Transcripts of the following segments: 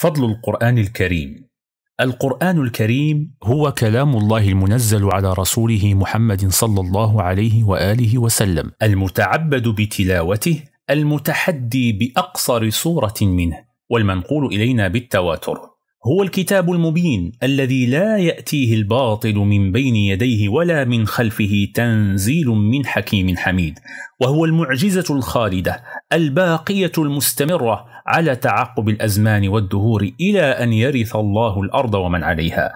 فضل القرآن الكريم القرآن الكريم هو كلام الله المنزل على رسوله محمد صلى الله عليه وآله وسلم المتعبد بتلاوته المتحدي بأقصر صورة منه والمنقول إلينا بالتواتر هو الكتاب المبين الذي لا يأتيه الباطل من بين يديه ولا من خلفه تنزيل من حكيم حميد وهو المعجزة الخالدة الباقيه المستمره على تعقب الازمان والدهور الى ان يرث الله الارض ومن عليها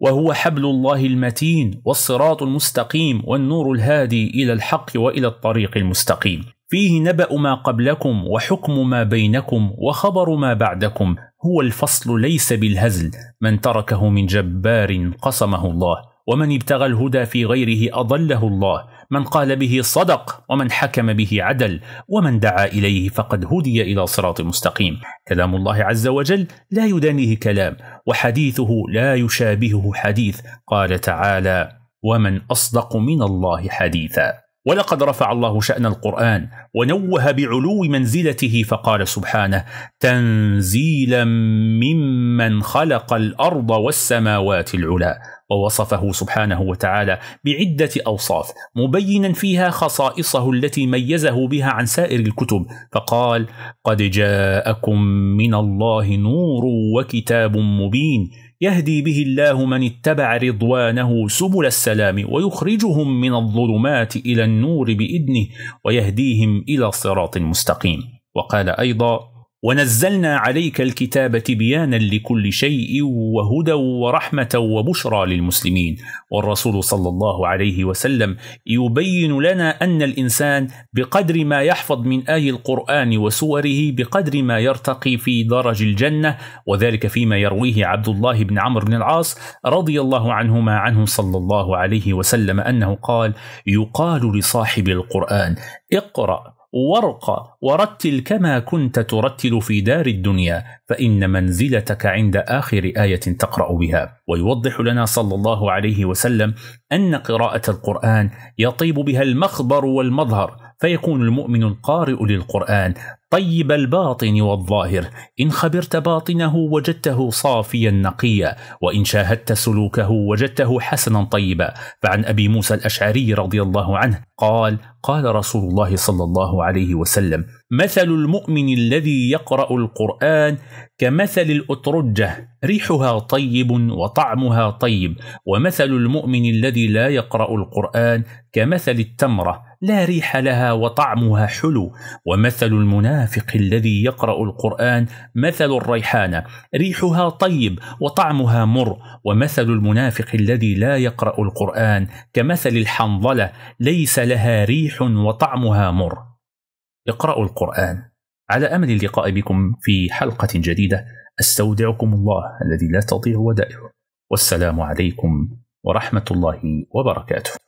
وهو حبل الله المتين والصراط المستقيم والنور الهادي الى الحق والى الطريق المستقيم فيه نبا ما قبلكم وحكم ما بينكم وخبر ما بعدكم هو الفصل ليس بالهزل من تركه من جبار قصمه الله ومن ابتغى الهدى في غيره اضله الله من قال به صدق ومن حكم به عدل ومن دعا اليه فقد هدي الى صراط مستقيم كلام الله عز وجل لا يدانيه كلام وحديثه لا يشابهه حديث قال تعالى ومن اصدق من الله حديثا ولقد رفع الله شأن القرآن ونوه بعلو منزلته فقال سبحانه: تنزيلا ممن خلق الأرض والسماوات العلى ووصفه سبحانه وتعالى بعدة أوصاف مبينا فيها خصائصه التي ميزه بها عن سائر الكتب فقال قد جاءكم من الله نور وكتاب مبين يهدي به الله من اتبع رضوانه سبل السلام ويخرجهم من الظلمات إلى النور بإذنه ويهديهم إلى صراط مستقيم وقال أيضا ونزلنا عليك الكتاب تبيانا لكل شيء وهدى ورحمه وبشرى للمسلمين والرسول صلى الله عليه وسلم يبين لنا ان الانسان بقدر ما يحفظ من اي القران وسوره بقدر ما يرتقي في درج الجنه وذلك فيما يرويه عبد الله بن عمرو بن العاص رضي الله عنهما عنه صلى الله عليه وسلم انه قال يقال لصاحب القران اقرا وارق ورتل كما كنت ترتل في دار الدنيا فإن منزلتك عند آخر آية تقرأ بها ويوضح لنا صلى الله عليه وسلم أن قراءة القرآن يطيب بها المخبر والمظهر فيكون المؤمن القارئ للقرآن طيب الباطن والظاهر إن خبرت باطنه وجدته صافيا نقيا وإن شاهدت سلوكه وجدته حسنا طيبا فعن أبي موسى الأشعري رضي الله عنه قال قال رسول الله صلى الله عليه وسلم مثل المؤمن الذي يقرأ القرآن كمثل الأترجة ريحها طيب وطعمها طيب ومثل المؤمن الذي لا يقرأ القرآن كمثل التمرة لا ريح لها وطعمها حلو ومثل المنافق الذي يقرأ القرآن مثل الريحانة ريحها طيب وطعمها مر ومثل المنافق الذي لا يقرأ القرآن كمثل الحنظلة ليس لها ريح وطعمها مر اقرأوا القرآن على أمل اللقاء بكم في حلقة جديدة استودعكم الله الذي لا تضيع ودائعه والسلام عليكم ورحمة الله وبركاته